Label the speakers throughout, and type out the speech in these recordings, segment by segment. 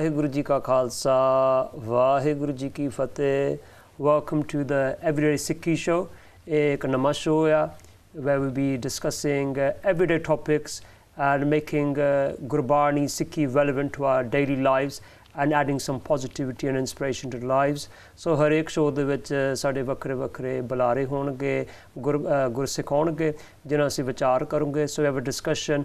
Speaker 1: ਵਾਹਿਗੁਰੂ ਜੀ ਕਾ ਖਾਲਸਾ ਵਾਹਿਗੁਰੂ ਜੀ ਕੀ ਫਤਿਹ welcome to the everyday Sikhi show ਇੱਕ ਨਮਾ ਸ਼ੋ ਆ where we be discussing everyday topics and making Gurbani Sikhi relevant to our daily lives and adding some positivity and inspiration to lives so ਹਰ ਇੱਕ show ਦੇ ਵਿੱਚ uh, ਸਾਡੇ ਵੱਖਰੇ ਵੱਖਰੇ ਬੁਲਾਰੇ ਹੋਣਗੇ ਗੁਰ ਗੁਰ ਸਿਖਾਉਣਗੇ ਜਿਨ੍ਹਾਂ ਅਸੀਂ ਵਿਚਾਰ ਕਰੂੰਗੇ so we have discussion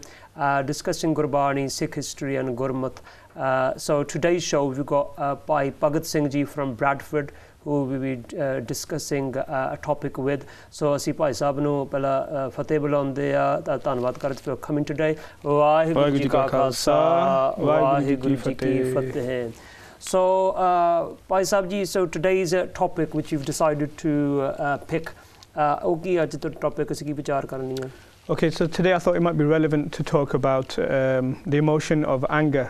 Speaker 1: discussing Gurbani Sikh history and Gurmat Uh, so today's show we've got uh, by Bhagat Singh Ji from Bradford who we'll be uh, discussing uh, a topic with so ਅਸੀਂ ਭਾਈ ਸਾਹਿਬ ਨੂੰ ਪਹਿਲਾਂ ਫਤਿਹ ਬੁਲਾਉਂਦੇ ਆ ਤਾਂ ਧੰਨਵਾਦ ਕਰਦੇ ਫॉर ਕਮਿੰਗ ਟੁਡੇ ਵਾਹਿਗੁਰੂ ਜੀ ਕਾ ਖਾਲਸਾ ਵਾਹਿਗੁਰੂ ਜੀ ਕੀ ਫਤਿਹ So, uh, Bhai Sabji, so today's uh, topic which you've decided to uh, pick, uh, okay, ਅੱਜ
Speaker 2: Okay, so today I thought it might be relevant to talk about um, the emotion of anger.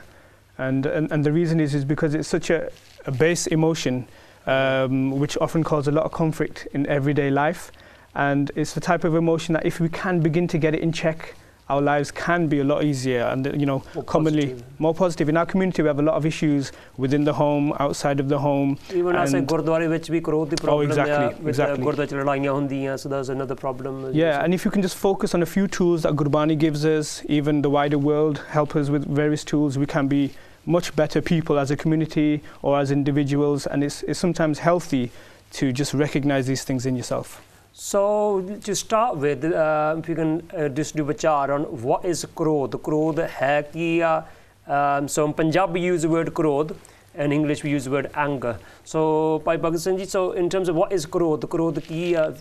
Speaker 2: And, and, and the reason is, is because it's such a, a base emotion um, which often causes a lot of conflict in everyday life. And it's the type of emotion that if we can begin to get it in check, our lives can be a lot easier and, uh, you know, more commonly positive. more positive. In our community, we have a lot of issues within the home, outside of the home. Even as a gurdwari,
Speaker 1: which we grow the oh, problem. Oh, exactly. Uh, exactly. So that's another problem. Yeah,
Speaker 2: and if you can just focus on a few tools that Gurbani gives us, even the wider world help us with various tools, we can be much better people as a community or as individuals, and it's, it's sometimes healthy to just recognize these things in yourself.
Speaker 1: So to start with, uh, if you can uh, just do chart on what is growth? Krodh hai uh, um, so in Punjab we use the word growth. in English we use the word anger. So by Bhagat so in terms of what is growth? krodh ki uh,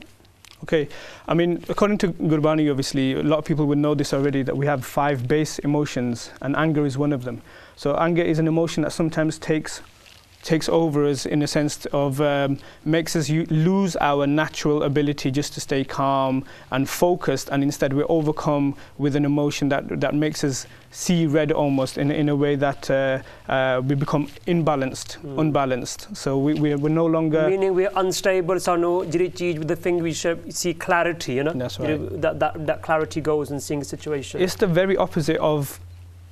Speaker 2: Okay, I mean, according to Gurbani, obviously, a lot of people would know this already that we have five base emotions, and anger is one of them. So anger is an emotion that sometimes takes takes over us in a sense of um, makes us lose our natural ability just to stay calm and focused, and instead we're overcome with an emotion that that makes us see red almost in, in a way that uh, uh, we become imbalanced, mm. unbalanced. So we, we're, we're no longer meaning
Speaker 1: we're unstable. So no, with the thing we should see clarity, you know. That's right. You know, that, that that clarity goes in seeing a situation. It's
Speaker 2: the very opposite of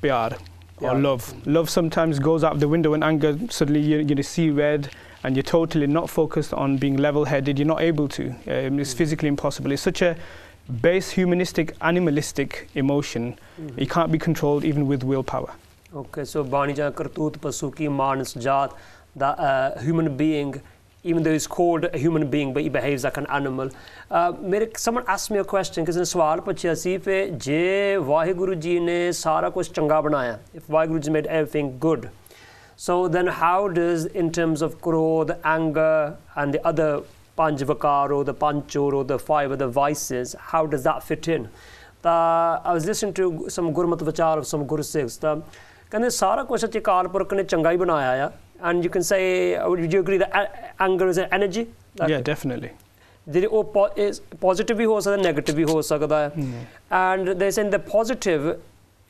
Speaker 2: pyar yeah. or love. Love sometimes goes out the window when anger. Suddenly you're, you're going to see red and you're totally not focused on being level headed. You're not able to. Um, it's mm. physically impossible. It's such a base humanistic, animalistic emotion. Mm. It can't be controlled even with willpower.
Speaker 1: Okay, so Bani Jan Kartut Pasuki Manas Jat, the uh, human being even though he's called a human being, but he behaves like an animal. Uh, someone asked me a question Because in सवाल पूछा सी पे जे Waheguru if Waheguru ji made everything good so then how does in terms of the anger and the other panjavakar the panchor or the five other vices how does that fit in I was listening to some ਸਮ ਗੁਰਮਤ ਵਿਚਾਰ of ਸਮ ਗੁਰੂ ਸਿੱਖਸ ਤਾਂ ਕਹਿੰਦੇ ਸਾਰਾ ਕੁਝ ਅਚੇ ਪੁਰਖ ਨੇ ਚੰਗਾ ਹੀ ਬਣਾਇਆ ਆ and you can say, uh, would you agree that uh, anger is an energy? yeah, definitely. Did it all is positive? We also the negative. We hmm. And they say in the positive,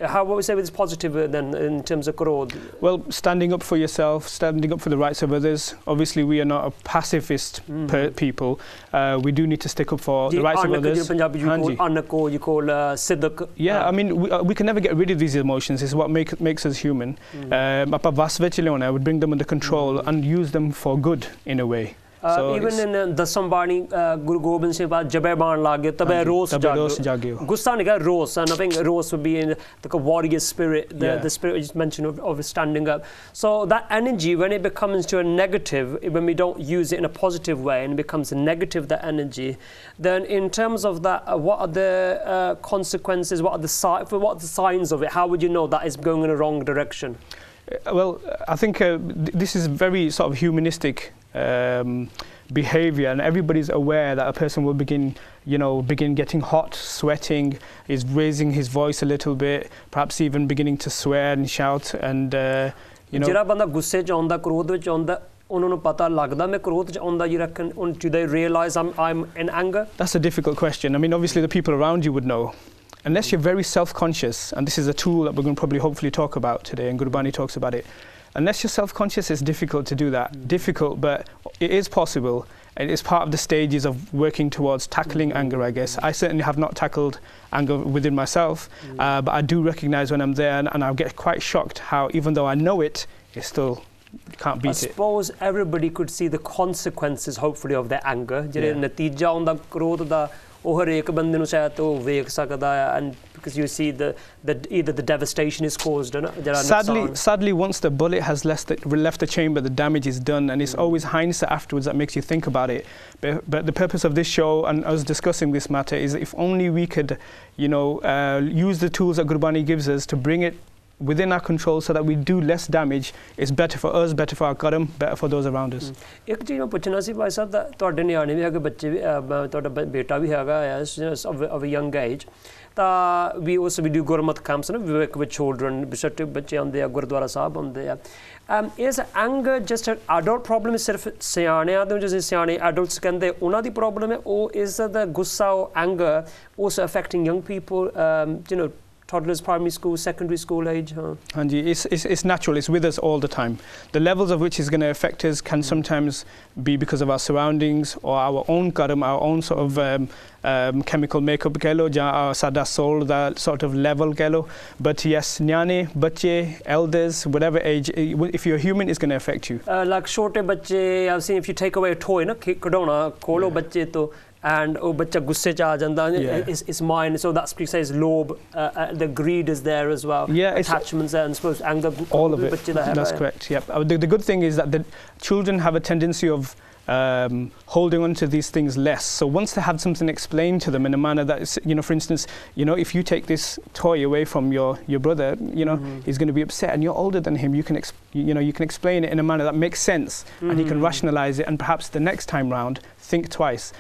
Speaker 1: how, what would we say this positive uh, then
Speaker 2: in terms of growth? Well, standing up for yourself, standing up for the rights of others. Obviously, we are not a pacifist mm. Mm-hmm. per- people. Uh, we do need to stick up for the, the rights of others. Punjabi, you call
Speaker 1: anako, you call uh, siddak.
Speaker 2: Yeah, uh, I mean, we, uh, we can never get rid of these emotions. It's what make, makes us human. Mm. Um, I would bring them under control mm. and use them for good in a way. Uh, even in
Speaker 1: uh, Dasambani, uh, Guru Gobind Singh Bad, Jabe Ban Lagyo, Tabe Rose Jagyo. Gusta Niga Rose, and uh, I think Rose would be in the warrior spirit, the, spirit you just mentioned of, standing up. So that energy, when it becomes to a negative, when we don't use it in a positive way and it becomes a negative, that energy, then in terms of that, what are the consequences, what are the, si- what the signs of it? How would you know that is going in a wrong
Speaker 2: direction? well, I think this is very sort of humanistic um, behavior and everybody's aware that a person will begin you know begin getting hot sweating is raising his voice a little bit perhaps even beginning to swear and shout and uh, you know do they
Speaker 1: realise am ਕ੍ਰੋਧ ਵਿੱਚ ਆਉਂਦਾ ਉਹਨਾਂ ਨੂੰ ਪਤਾ ਲੱਗਦਾ ਮੈਂ ਕ੍ਰੋਧ 'ਚ ਆਉਂਦਾ you reckon on to they realize
Speaker 2: um unless you're very self-conscious and this is a tool that we're going to probably hopefully talk about today and Gurubani talks about it Unless you're self-conscious, it's difficult to do that. Mm. Difficult, but it is possible. And it's part of the stages of working towards tackling mm. anger, I guess. I certainly have not tackled anger within myself, mm. uh, but I do recognize when I'm there and, and I get quite shocked how, even though I know it, it still can't beat I it. I
Speaker 1: suppose everybody could see the consequences, hopefully, of their anger. Yeah. ਨਤੀਜਾ because you see the, the either the devastation is caused or not, sadly,
Speaker 2: sadly, once the bullet has left the, left the chamber, the damage is done, and it's mm. always hindsight afterwards that makes you think about it. But, but the purpose of this show and us discussing this matter is if only we could, you know, uh, use the tools that Gurbani gives us to bring it within our control so that we do less damage is better for us, better for our karam, better for those around us.
Speaker 1: ਇੱਕ ਚੀਜ਼ ਮੈਂ ਪੁੱਛਣਾ ਸੀ ਭਾਈ ਸਾਹਿਬ ਦਾ ਤੁਹਾਡੇ ਨਿਆਣੇ ਵੀ ਹੈਗੇ ਬੱਚੇ ਵੀ ਤੁਹਾਡਾ ਬੇਟਾ ਵੀ ਹੈਗਾ ਐਸ ਆਫ ਯੰਗ ਏਜ ਤਾਂ ਵੀ ਉਸ ਵੀਡੀਓ ਗੁਰਮਤ ਕੈਂਪਸ ਨੇ ਵਿਵੇਕ ਵਿਦ ਚਿਲड्रन ਬਿਸ਼ਟ ਬੱਚੇ ਆਉਂਦੇ ਆ ਗੁਰਦੁਆਰਾ ਸਾਹਿਬ ਆਉਂਦੇ ਆ ਇਸ ਅੰਗ ਜਸਟ ਅਡਲਟ ਪ੍ਰੋਬਲਮ ਸਿਰਫ ਸਿਆਣਿਆਂ ਦੇ ਜਿਹੜੇ ਸਿਆਣੇ ਅਡਲਟਸ ਕਹਿੰਦੇ ਉਹਨਾਂ ਦੀ ਪ੍ਰੋਬਲਮ ਹੈ ਉਹ ਇਸ ਦਾ ਗੁੱਸਾ ਉਹ ਅੰਗ ਉਸ affecting young people you نو toddlers, primary school, secondary school age. Huh?
Speaker 2: And it's, it's, it's, natural, it's with us all the time. The levels of which is going to affect us can mm. sometimes be because of our surroundings or our own karam, our own sort of um, um, chemical makeup gelo, ja sada soul, that sort of level Gelo. But yes, nyane, bache, elders, whatever age, eh, if you're human, it's going to affect you.
Speaker 1: Uh, like shorter bache, I've seen if you take away a toy, na, kodona, kolo yeah. bache, to and oh ਬੱਚਾ ਗੁੱਸੇ ਚ ਆ ਜਾਂਦਾ ਇਸ ਇਸ mind so that's ਕੀ says the greed is there as well yeah, attachments there and suppose
Speaker 2: anger all of it that's correct yeah uh, the, the good thing is that the children have a tendency of um, holding on to these things less. So once they have something explained to them in a manner that is, you know, for instance, you know, if you take this toy away from your, your brother, you know, mm-hmm. he's going to be upset, and you're older than him. You can, exp- you know, you can explain it in a manner that makes sense, mm-hmm. and he can mm-hmm. rationalize it, and perhaps the next time round, think twice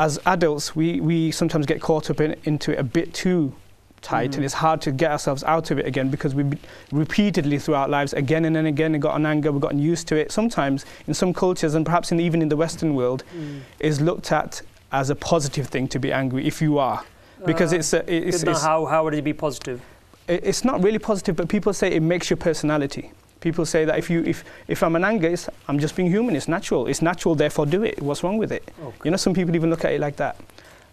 Speaker 2: as adults, we, we sometimes get caught up in, into it a bit too tight, mm. and mm-hmm. it's hard to get ourselves out of it again because we repeatedly throughout our lives, again and again, we've gotten anger, we've gotten used to it. Sometimes, in some cultures, and perhaps in, even in the Western world, mm. is looked at as a positive thing to be angry if you are. Because uh, it's, a, it's, it's, how, how would it be positive? it's not really positive, but people say it makes your personality. People say that if, you, if, if I'm an anarchist, I'm just being human. It's natural. It's natural, therefore do it. What's wrong with it? Okay. You know, some people even look at it like that.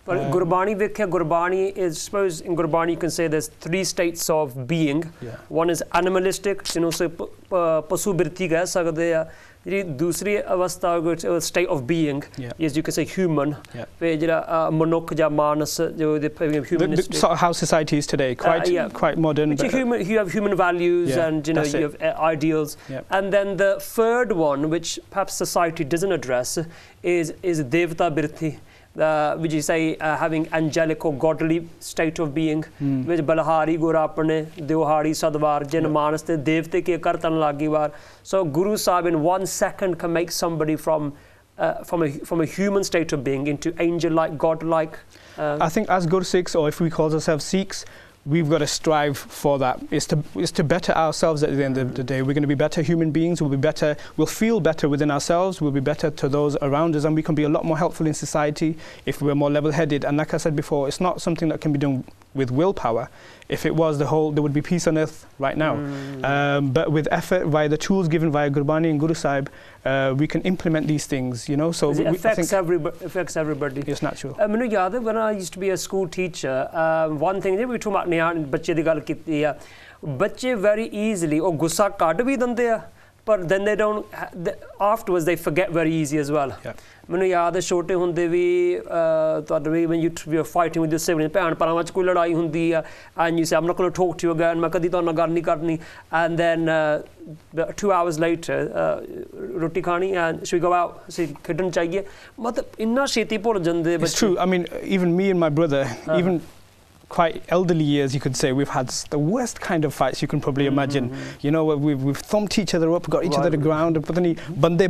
Speaker 2: But um,
Speaker 1: Gurbani Vikya, Gurbani is, suppose in Gurbani you can say there's three states of being. Yeah. One is animalistic, you know, so uh, ਜਿਹੜੀ ਦੂਸਰੀ ਅਵਸਥਾ state of being is you can say human way ਜਿਹੜਾ ਮਨੁੱਖ ਜਾਂ ਮਾਨਸ ਜੋ the humanistic how
Speaker 2: society is today quite quite modern but human
Speaker 1: you have human values and you know you have eh, ideals and then the third one which perhaps society doesn't address is devta uh, which is say uh, having angelic or godly state of being hmm. which balhari gurapane devhari sadvar janmanas te devte ke kartan lagi var so guru sahib in one second can make somebody from uh, from a from a human state of being into angel like god
Speaker 2: like uh, i think as guru sikhs or if we call ourselves sikhs we've got to strive for that. It's to, it's to better ourselves at the end of the day. We're going to be better human beings. We'll be better. We'll feel better within ourselves. We'll be better to those around us, and we can be a lot more helpful in society if we're more level-headed. And like I said before, it's not something that can be done with willpower. If it was the whole, there would be peace on earth right now. Mm. Um, but with effort, via the tools given via Gurbani and Guru Sahib, uh, we can implement these things, you know. So it affects, affects everybody. It's natural.
Speaker 1: Uh, ਮੈਨੂੰ ਯਾਦ ਹੈ when I used to be a school teacher, uh, one thing that we talk about ਨਿਆਣ ਬੱਚੇ ਦੀ ਗੱਲ very easily or oh, gussa ਕੱਢ bhi ਦਿੰਦੇ ਆ ਪਰ then ਦੇ don't afterwards they forget very easy as well ਮੈਨੂੰ ਯਾਦ ਹੈ ਛੋਟੇ ਹੁੰਦੇ ਵੀ ਤੁਹਾਡੇ ਵੀ when you you fighting with your sibling ਭੈਣ ਭਰਾਵਾਂ ਚ ਕੋਈ ਲੜਾਈ ਹੁੰਦੀ ਆ and you say I'm not going to talk to you again ਮੈਂ ਕਦੀ ਤੁਹਾਨੂੰ ਗੱਲ ਨਹੀਂ ਕਰਨੀ ਐਂਡ ਦੈਨ 2 ਆਵਰਸ ਲੇਟਰ ਰੋਟੀ ਖਾਣੀ ਐਂਡ ਸ਼ੀ ਗੋ ਆਊਟ ਸੀ ਖੇਡਣ ਚਾਹੀਏ ਮਤਲਬ ਇੰਨਾ
Speaker 2: ਛੇਤੀ ਭੁੱਲ ਜਾਂਦੇ ਬੱਚੇ it's true I mean even me and my brother even quite elderly years, you could say, we've had the worst kind of fights you can probably mm -hmm. imagine. Mm-hmm. You know, we've, we've thumped each other up, got each right. other to ground, and put any bande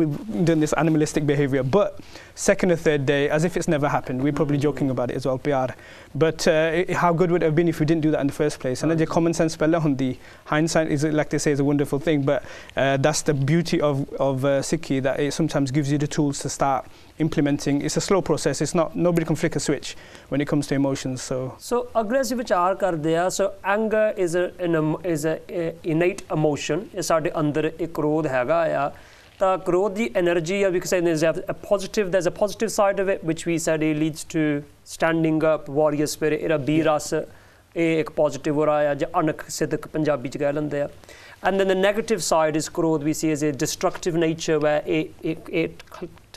Speaker 2: we've done this animalistic behavior. But second or third day, as if it's never happened, we're probably mm-hmm. joking about it as well, PR. But uh, how good would it have been if we didn't do that in the first place? And then the common sense spell on the hindsight is, like they say, is a wonderful thing. But uh, that's the beauty of, of uh, that it sometimes gives you the tools to start implementing. It's a slow process. It's not, nobody can flick a switch when it comes to emotions. So,
Speaker 1: so aggressive ਵਿਚਾਰ there. So anger is an is a innate emotion ਇਹ ਸਾਡੇ ਅੰਦਰ ਇੱਕ ਕ੍ਰੋਧ ਹੈਗਾ ਆ the growth, the energy, or we could say there's a, positive, there's a positive side of it, which we said it leads to standing up, warrior spirit, ਇਹਦਾ ਬੀਰ ਰਸ ਇਹ ਇੱਕ ਪੋਜ਼ਿਟਿਵ ਹੋ ਰਹਾ ਹੈ ਜਾਂ ਅਣਖ ਸਿੱਧਕ ਪੰਜਾਬੀ ਚ ਕਹਿ ਲੈਂਦੇ and then the negative side is growth we see as a destructive nature where it, it,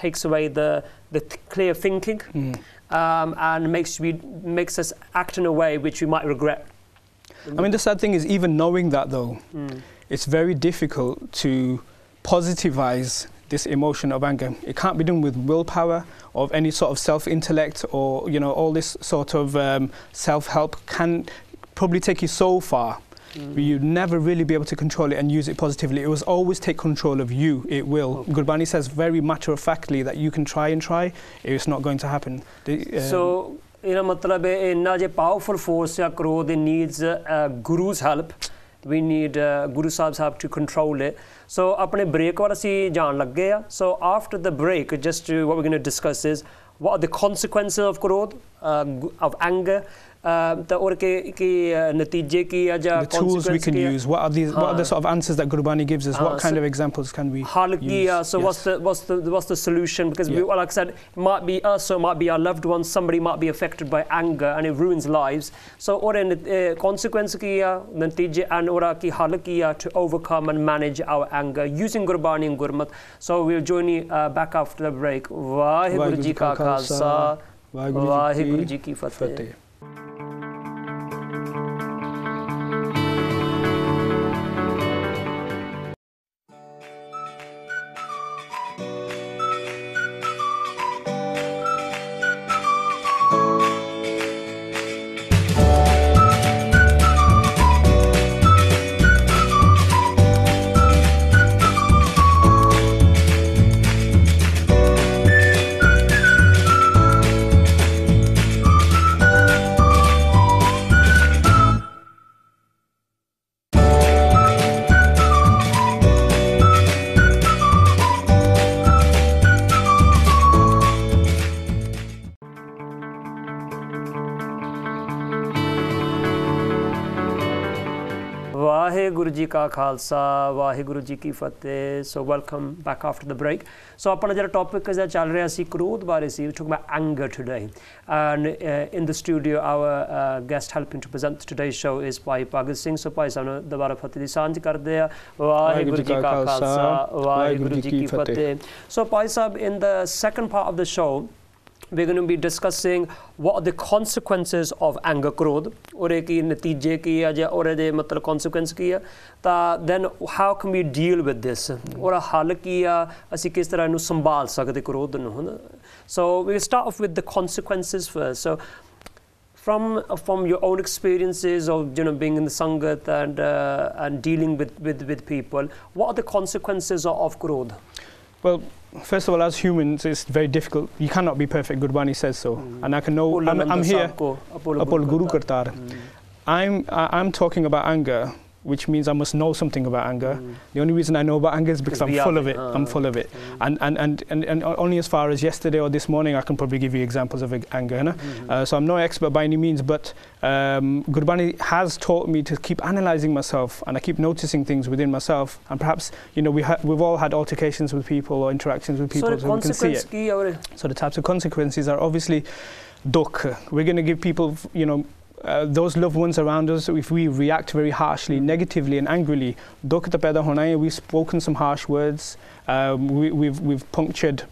Speaker 1: takes away the, the clear thinking mm. um, and makes, we, makes us act in a way which we might regret.
Speaker 2: I mean, the sad thing is, even knowing that though, mm. it's very difficult to positivize this emotion of anger. It can't be done with willpower or any sort of self-intellect or, you know, all this sort of um, self-help can probably take you so far. Mm. You'd never really be able to control it and use it positively. It will always take control of you. It will. Okay. Gurbani says very matter-of-factly that you can try and try. It's not going to happen. The, um, so,
Speaker 1: you know, matlab, in a powerful force, ya crowd needs a, uh, guru's help we need uh, guru sahib sahab to control it so apne break wala si jaan lag gaya so after the break just what we're going to discuss is what are the consequences of krodh uh, of anger um, uh, the tools we can use
Speaker 2: what are the sort of answers that Gurbani gives us what kind of examples can we حل किया so what's
Speaker 1: the solution because like I said it might be us or it might be our loved ones somebody might be affected by anger and it ruins lives so और uh, consequence the नतीजे and और की हल to overcome and manage our anger using Gurbani and Gurmat so we'll join you uh, back after the break Waheguru Waheguru ji ਕੀ ਫਤਿਹ ਜੀ ਕਾ ਖਾਲਸਾ ਵਾਹਿਗੁਰੂ ਜੀ ਕੀ ਫਤਿਹ so welcome back after the break so ਆਪਣਾ ਜਿਹੜਾ ਟੌਪਿਕ ਜਿਹੜਾ ਚੱਲ ਰਿਹਾ ਸੀ ਕ੍ਰੋਧ ਬਾਰੇ ਸੀ ਟੂਕ ਮੈਂ anger today and in the studio our guest helping to present today's show is Bhai Bhagat Singh ਸੋ ਭਾਈ ਸਾਨੂੰ ਦੁਬਾਰਾ ਫਤਿਹ ਦੀ ਸਾਂਝ ਕਰਦੇ ਆ ਵਾਹਿਗੁਰੂ ਜੀ ਕਾ ਖਾਲਸਾ ਵਾਹਿਗੁਰੂ ਜੀ ਕੀ ਫਤਿਹ so Bhai Sahib in the second part of the show we're going to be discussing what are the consequences of anger growth Or ya matlab consequence ki ta then how can we deal with this Or hal ki hai assi kis tarah nu sambhal sakde growth nu so we will start off with the consequences first so from from your own experiences of you know being in the sangat and uh, and dealing with, with with people what are the consequences of, of growth
Speaker 2: well first of all, as humans, it's very difficult. You cannot be perfect. Gurubani says so, mm. and I can know I'm, I'm here. Apol Guru Kartar. Mm. I, am i am talking about anger which means I must know something about anger. Mm. The only reason I know about anger is because ah, I'm full of it. I'm full of it. Mm. And, and, and, and, and, only as far as yesterday or this morning, I can probably give you examples of anger. You mm-hmm. uh, so I'm no expert by any means, but um, Gurbani has taught me to keep analysing myself and I keep noticing things within myself. And perhaps, you know, we we've all had altercations with people or interactions with people so, so we can see it. So the types of consequences are obviously dukkha. We're going to give people, you know, uh, those loved ones around us, if we react very harshly, negatively, and angrily, we've spoken some harsh words, um, we, have we've, we've punctured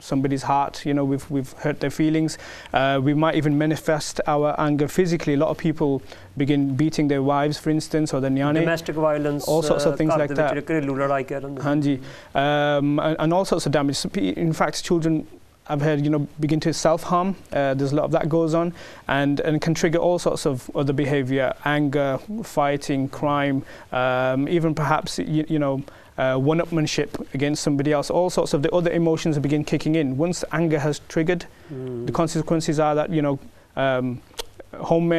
Speaker 2: somebody's heart, you know, we've, we've hurt their feelings. Uh, we might even manifest our anger physically. A lot of people begin beating their wives, for instance, or their nyane. Domestic violence. All sorts of uh, things like that. Hanji. Um, and, and all sorts of damage. In fact, children I've heard, you know, begin to self-harm. Uh, there's a lot of that goes on, and and can trigger all sorts of other behaviour: anger, fighting, crime, um, even perhaps you, you know. Uh, one-upmanship against somebody else. All sorts of the other emotions begin kicking in. Once anger has triggered, mm. the consequences are that you know, um, home,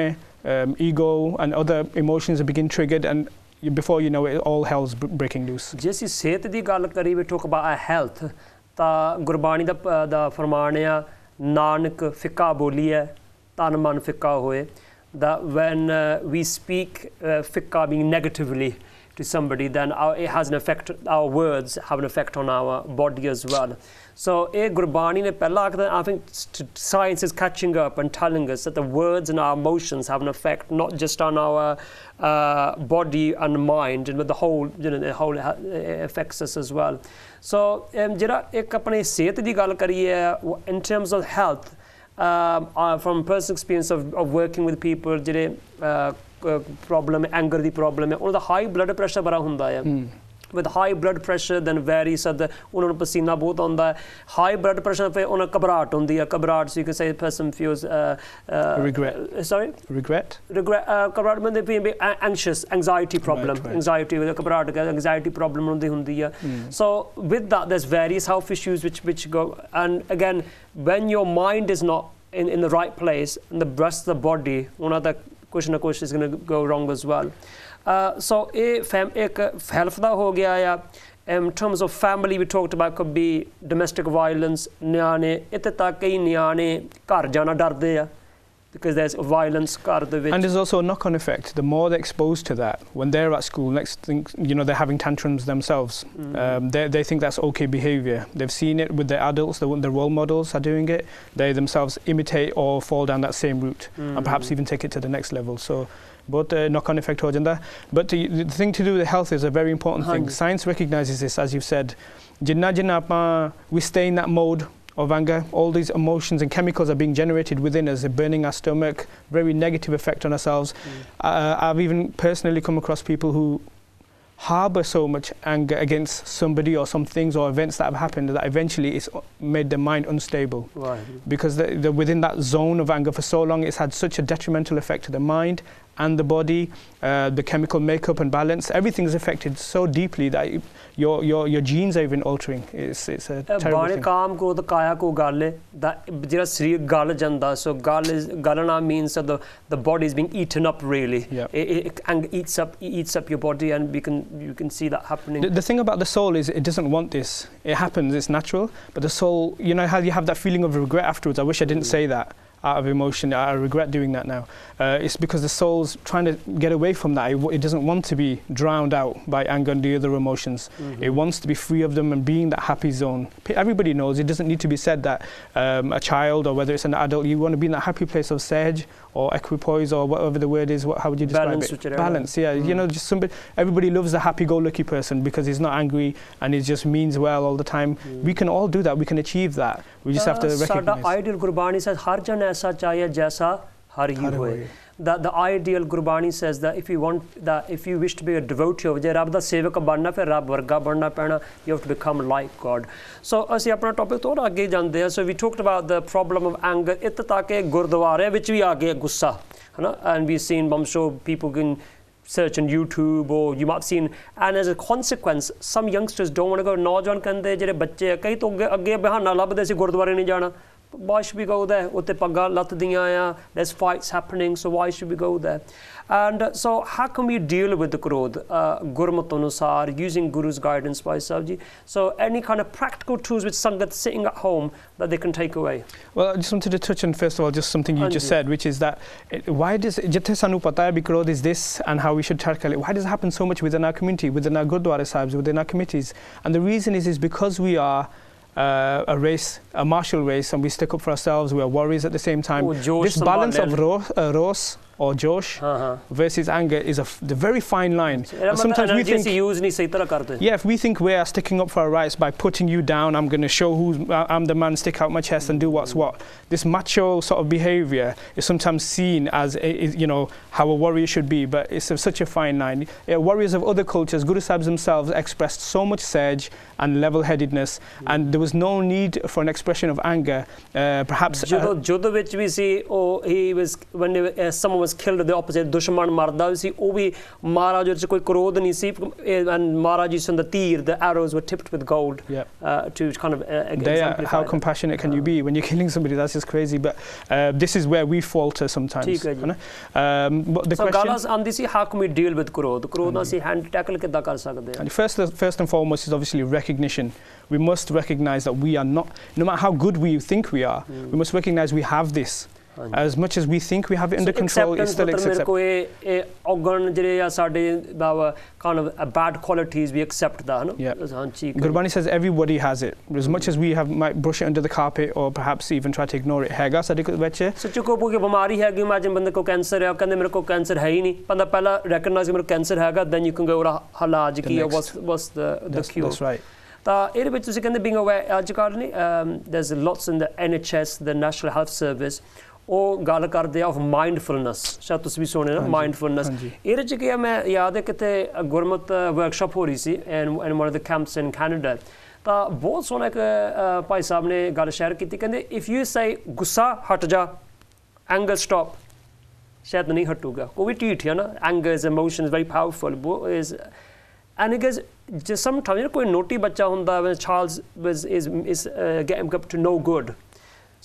Speaker 2: um, ego, and other emotions begin triggered, and before you know it, all hell's breaking loose. ਜਿਸ the ਦੀ ਗੱਲ talk about our health.
Speaker 1: The Gurbani ਦਾ ਦਾ ਫਰਮਾਨ ਆ ਨਾਨਕ ਫਿੱਕਾ ਬੋਲੀ ਹੈ ਤਨ negatively to somebody, then our, it has an effect, our words have an effect on our body as well. So, I think science is catching up and telling us that the words and our emotions have an effect not just on our uh, body and mind, but the whole uh, affects us as well. So um, ਜਿਹੜਾ ਇੱਕ ਆਪਣੀ ਸਿਹਤ ਦੀ ਗੱਲ ਕਰੀਏ in terms of health from personal experience of of working with people ਜਿਹੜੇ problem anger ਦੀ problem ਹੈ ਉਹਨਾਂ ਦਾ ਹਾਈ ਬਲੱਡ ਪ੍ਰੈਸ਼ਰ ਬੜਾ ਹੁੰਦਾ ਹੈ with high blood pressure then very sad unna pasina bahut on the high blood pressure pe unna ghabrahat hundi hai ghabrahat so you can say the person feels uh, uh regret sorry regret regret ghabrahat uh, mein de pe anxious anxiety problem anxiety with ghabrahat anxiety problem the hundi hai hmm. so with that there's various health issues which which go and again when your mind is not in in the right place and the rest of the body unna the question na question is going to go wrong as well uh, so A, fam, ek health ਦਾ ਹੋ in terms of family we talked about could be domestic violence ਨਿਆਣੇ ਇੱਥੇ a ਹੀ ਨਿਆਣੇ ਘਰ jana ਡਰਦੇ because there's violence the and there's
Speaker 2: also a knock-on effect the more they're exposed to that when they're at school next thing you know they're having tantrums themselves mm. um, they, they think that's okay behavior they've seen it with their adults the, their role models are doing it they themselves imitate or fall down that same route mm. and perhaps even take it to the next level so ਬਹੁਤ ਨੌਕ ਆਨ effect ਹੋ ਜਾਂਦਾ but the thing to do with health is a very important thing science recognizes this as you said. ਜਿੰਨਾ ਜਿੰਨਾ ਆਪਾਂ we stay in that mode of anger. All these emotions and chemicals are being generated within us. They're burning our stomach, very negative effect on ourselves. Mm. Uh, I've even personally come across people who harbour so much anger against somebody or some things or events that have happened that eventually it's uh, made their mind unstable. Right. Because they're, they're within that zone of anger for so long, it's had such a detrimental effect to the mind and the body, uh, the chemical makeup and balance, everything is affected so deeply that your, your, your genes are even altering. It's, it's a uh, terrible thing.
Speaker 1: So ਕ੍ਰੋਧ ਕਾਇਆ ਕੋ ਗਾਲੇ the ਜਿਹੜਾ ਸਰੀਰ ਗਲ ਜਾਂਦਾ so ਗਲ is ਗਲਣਾ it, the the body is being eaten up really Yeah. It and eats up eats up
Speaker 2: The, the thing about the soul is it doesn't want this. It happens, it's natural, but the soul, you know how you have that feeling of regret afterwards? I wish I didn't mm. say that out of emotion. I regret doing that now. Uh, it's because the soul's trying to get away from that. It, it, doesn't want to be drowned out by anger and the other emotions. Mm-hmm. It wants to be free of them and be in that happy zone. Everybody knows it doesn't need to be said that um, a child or whether it's an adult, you want to be in that happy place of sage or equipoise or whatever the word is. What, how would you describe Balance it? Balance, yeah. Mm. You know, just somebody. Everybody loves a happy-go-lucky person because he's not angry and he just means well all the time. Mm. We can all do that. We can achieve that. We just uh, have ah, to recognize. Sada
Speaker 1: ideal Gurbani says, "Har jan aisa chahiye jaisa har hi the, the ideal Gurbani says that if you want the if you wish to be a devotee of ਜੇ ਰੱਬ ਦਾ ਸੇਵਕ ਬਣਨਾ ਫਿਰ ਰੱਬ ਵਰਗਾ ਬਣਨਾ ਪੈਣਾ you have to become like God so assi apna topic ਤੋਂ aage jande ha so we talked about the problem of anger ਇੱਥੇ ਤੱਕ ਕਿ ਗੁਰਦੁਆਰੇ ਵਿੱਚ ਵੀ ਆ ਗਿਆ ਗੁੱਸਾ ਹਨਾ and we seen bomb show people can search on YouTube or you might seen and as a consequence some youngsters don't want to go ਨੌਜਵਾਨ kande ਜਿਹੜੇ bacche kai to ਤੋਂ bahana labde ਬਹਾਨਾ ਲੱਭਦੇ ਸੀ jana why should we go there? Utte pagga latdiyan There's fights happening, so why should we go there? And uh, so how can we deal with the growth? Uh, Gurmat using Guru's guidance by Savji. So any kind of practical tools with Sangat
Speaker 2: sitting at home that they can take away? Well, I just wanted to touch on, first of all, just something you and just yeah. said, which is that why does Jate Sanu Pataya Bikrod is this and how we should tackle it? Why does it happen so much within our community, within our Gurdwara Sahibs, within our committees? And the reason is, is because we are uh, a race, a martial race, and we stick up for ourselves. We are warriors at the same time. Oh, this balance of ro- uh, rose or Josh uh-huh. versus anger is a f- the very fine line. sometimes we think Yeah, if we think we are sticking up for our rights by putting you down, I'm going to show who uh, I'm the man, stick out my chest mm-hmm. and do what's what. This macho sort of behavior is sometimes seen as a, eh, is, you know how a warrior should be, but it's a, such a fine line. Eh, warriors of other cultures, Guru Sahibs themselves expressed so much sage and level-headedness, mm-hmm. and there was no need for an expression of anger. Uh, perhaps. Judo, uh,
Speaker 1: judo, which we see, oh, he was when someone was Killed the opposite, opposite ਦੁਸ਼ਮਣ ਮਰਦਾ ਵੀ ਸੀ ਉਹ ਵੀ ਮਹਾਰਾਜ ਵਿੱਚ ਕੋਈ ਕਰੋਧ ਨਹੀਂ ਸੀ and ਮਹਾਰਾਜ the arrows were tipped with gold yeah. uh, to kind of
Speaker 2: uh, they are, how compassionate can you uh, be when you're killing somebody that's just crazy but uh, this is where we falter sometimes um but the so question galas
Speaker 1: and this how can we deal with krodh krodh ਅਸੀਂ mm-hmm. hand tackle ਕਿੱਦਾਂ ਕਰ ਸਕਦੇ and
Speaker 2: first first and foremost is obviously recognition we must recognize that we are not no matter how good we think we are mm. we must recognize we have this as much as we think we have it under control it's still acceptable
Speaker 1: kind of bad qualities we accept that yeah. gurbani
Speaker 2: says everybody has it as hmm. much as we have might brush it under the carpet or perhaps even try to ignore it hega sade ko vich so chuko po ke bimari hai
Speaker 1: imagine bande ko cancer hai kehnde mere cancer hai hi nahi banda recognize mere ko cancer then you can go ora halaj ki hai was was the, the cure that's right ta ere vich tusi kehnde being aware ajkal ni um, there's lots in the nhs the national health service गल करते of माइंडफुलनैस शायद तुम भी सुने माइंडफुलनैस ये क्या मैं याद है कितने गुरमत वर्कशॉप हो रही थी in in one the camps in Canada तो बहुत सोहना एक भाई साहब ने गल शेयर की कहते इफ यू सही गुस्सा हट जा एंगल स्टॉप शायद नहीं हटूगा वो भी ठीठ है ना anger is emotion is very powerful वो इज एनीगज जिसम ठाव कोई नोटी बच्चा होंगे छाल इज इज इज कप to no good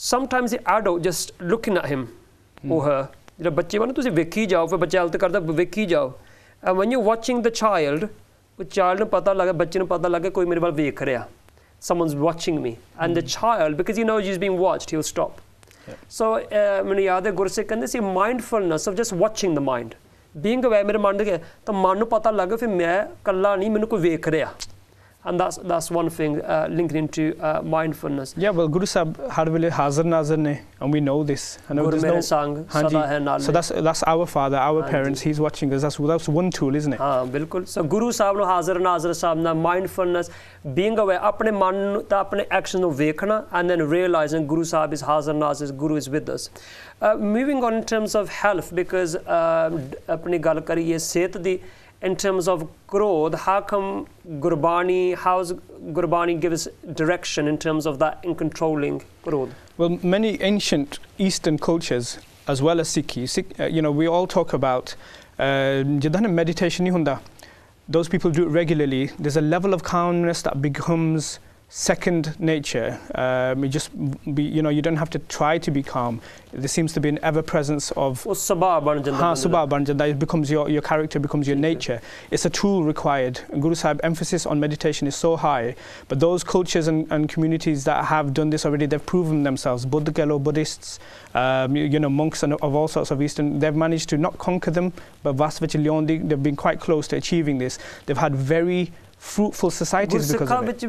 Speaker 1: sometimes the adult just looking at him or her ਜਿਹੜਾ ਬੱਚੇ ਵੱਲ ਤੁਸੀਂ ਵੇਖੀ ਜਾਓ ਫਿਰ ਬੱਚਾ ਹਲਤ ਕਰਦਾ ਵੇਖੀ ਜਾਓ and when you watching the child ਉਹ ਚਾਈਲਡ ਨੂੰ ਪਤਾ ਲੱਗਾ ਬੱਚੇ ਨੂੰ ਪਤਾ ਲੱਗਾ ਕੋਈ ਮੇਰੇ ਵੱਲ ਵੇਖ ਰਿਹਾ someone's watching me and the child because you know he he's being watched he will stop so ਮੈਨੂੰ ਯਾਦ ਹੈ ਗੁਰਸੇ ਕਹਿੰਦੇ ਸੀ mindfulness of just watching the mind being aware ਮੇਰੇ ਮਨ ਦੇ ਤਾਂ ਮਨ ਨੂੰ ਪਤਾ ਲੱਗਾ ਫਿਰ ਮੈਂ ਇਕੱਲਾ ਨਹੀਂ ਮੈਨੂੰ ਕੋਈ ਵੇਖ ਰਿਹਾ and that's that's one thing uh, into uh, mindfulness
Speaker 2: yeah well guru sahib har vele hazir nazir ne and we know this and guru mere no, sang sada so that's that's our father our parents he's watching us that's that's one tool isn't it Ah, bilkul so
Speaker 1: guru sahib no ਹਾਜ਼ਰ ਨਾਜ਼ਰ ਸਾਹਿਬ na mindfulness being aware apne man, ਨੂੰ ਤਾਂ ਆਪਣੇ action and then realizing guru sahib is hazir nazir guru is with us uh, moving on in terms of health because uh, apne gal ਕਰੀਏ ਸਿਹਤ di in terms of growth, how come Gurbani, how's Gurbani gives direction in terms of
Speaker 2: that in controlling growth? Well, many ancient Eastern cultures, as well as Sikhi, Sikh, uh, you know, we all talk about jadana uh, meditation. Those people do it regularly. There's a level of calmness that becomes second nature. Um, you just, be, you know, you don't have to try to be calm. There seems to be an ever presence of. sabah ban That It becomes your, your character, becomes your nature. It's a tool required. And Guru Sahib emphasis on meditation is so high, but those cultures and, and communities that have done this already, they've proven themselves. Buddhagalo Buddhists, um, you, you, know, monks and, of all sorts of Eastern, they've managed to not conquer them, but Vasvachilyondi, they've been quite close to achieving this. They've had very fruitful societies because of
Speaker 1: it.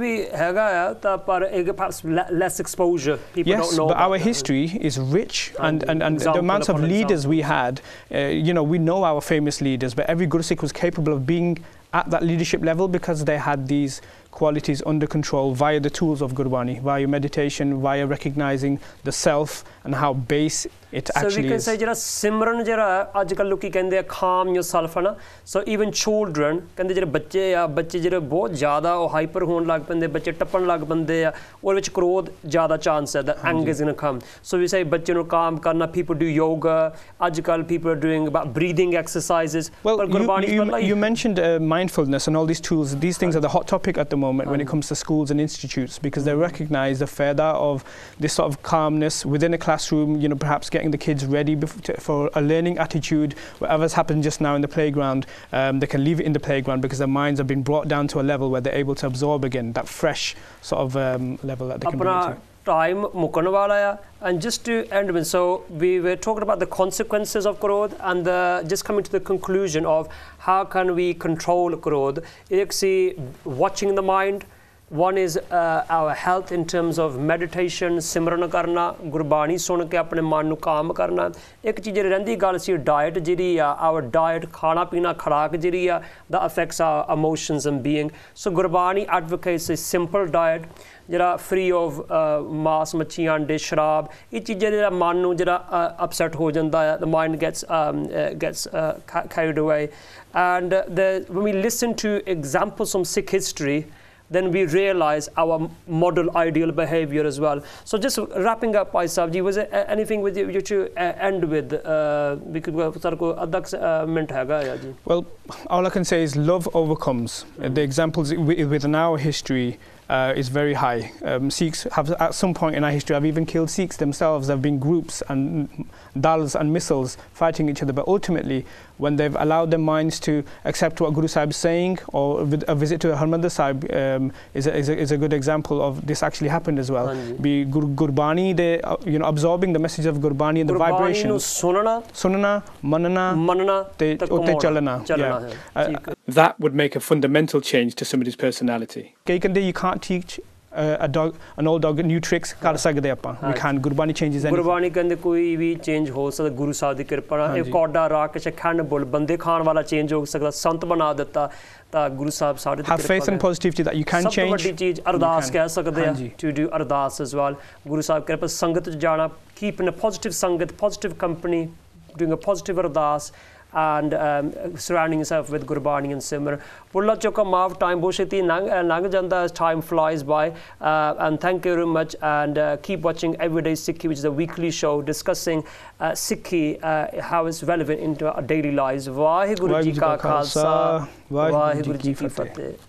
Speaker 1: less exposure. People yes, but
Speaker 2: our history is rich, and, and, and, and the amount of leaders example. we had, uh, you know, we know our famous leaders, but every Gursik was capable of being at that leadership level because they had these qualities under control via the tools of Gurbani, via meditation, via recognizing the self and how base it actually is. So we can say,
Speaker 1: jara simran jara, aaj kal loki kende calm yourself, na. So even children, kende jara bache ya bache jara bohot jada or hyper hoon lag pende, bache tapan lag pende ya, or which krodh jada chance that the anger is gonna come. So we say, bache no calm karna, people do yoga, aaj people are doing about breathing exercises. Well, you, you, you
Speaker 2: mentioned uh, mindfulness and all these tools, these things are the hot topic at the moment moment when it um, comes to schools and institutes because they mm. recognize the further of this sort of calmness within a classroom, you know, perhaps getting the kids ready for a learning attitude, whatever's happened just now in the playground, um, they can leave it in the playground because their minds have been brought down to a level where they're able to absorb again that fresh sort of um, level that they can bring to
Speaker 1: time Mukunwalaya. And just to end, so we were talking about the consequences of growth and just coming to the conclusion of how can we control growth. see watching the mind, one is uh, our health in terms of meditation, simran karna, gurbani sona ke apne man nu kaam karna. Ek cheez jere rendi gal si diet jiri our diet khana peena kharak jiri ya, that affects our emotions and being. So gurbani advocates a simple diet. ਜਿਹੜਾ free of ਮਾਸ ਮੱਛੀਆਂ ਅੰਡੇ ਸ਼ਰਾਬ ਇਹ ਚੀਜ਼ਾਂ ਜਿਹੜਾ ਮਨ ਨੂੰ ਜਿਹੜਾ ਅਪਸੈਟ uh, ਹੋ ਜਾਂਦਾ ਹੈ the mind gets gets carried away and when we listen to examples from sikh history then we realize our model ideal behavior as well. So just wrapping up, Aisabji, was there uh, anything with you, you to uh, end with? Uh,
Speaker 2: well, all I can say is love overcomes. Mm. The examples within our history uh, is very high. Um, Sikhs have, at some point in our history, have even killed Sikhs themselves. There have been groups and dals and missiles fighting each other, but ultimately, when they've allowed their minds to accept what Guru Sahib is saying, or a visit to Harmandir Sahib um, is, a, is, a, is, a, good example of this actually happened as well. Be Gur Gurbani, they uh, you know absorbing the message of Gurbani and the vibration. Sunana, sunana, manana, manana, te, te chalana. chalana yeah. uh, that would make a fundamental change to somebody's personality. you can't teach a dog an 올 dog new tricks ਕਰ ਸਕਦੇ ਆਪਾਂ ਵੀ ਖਾਨ Gurbani changes any Gurbani
Speaker 1: ਕਹਿੰਦੇ ਕੋਈ ਵੀ change ਹੋ ਸਕਦਾ ਗੁਰੂ ਸਾਹਿਬ ਦੀ ਕਿਰਪਾ ਨਾਲ ਇਹ ਕੋਡਾ ਰਾਕ ਸ਼ਖੰਡ ਬੁਲ ਬੰਦੇ ਖਾਨ ਵਾਲਾ ਚੇਂਜ ਹੋ ਸਕਦਾ ਸੰਤ ਬਣਾ ਦਿੱਤਾ ਤਾਂ ਗੁਰੂ ਸਾਹਿਬ ਸਾਡੇ ਦੀ ਕਿਰਪਾ ਹੈ ਫੇਥ ਇਨ
Speaker 2: ਪੋਜ਼ਿਟਿਵ ਚੀਜ਼ ਦੈਟ ਯੂ ਕੈਨ ਚੇਂਜ ਸਭ ਤੋਂ ਵੱਡੀ ਚੀਜ਼ ਅਰਦਾਸ ਕਹਿ ਸਕਦੇ ਆ
Speaker 1: to do ardas as well Guru Sahib ਕਿਰਪਾ ਸੰਗਤ ਚ ਜਾਣਾ keep in a positive sangat positive company doing a positive ardas and um, surrounding himself with Gurbani and Simran. Pulla Choka time Boshiti Nagajanda uh, time flies by. Uh, and thank you very much. And uh, keep watching Everyday Sikhi, which is a weekly show discussing uh, Sikhi, uh, how it's relevant into our daily lives. Vaheguru Ji Ka Khalsa,
Speaker 2: Vaheguru Ji
Speaker 1: Ki Fateh.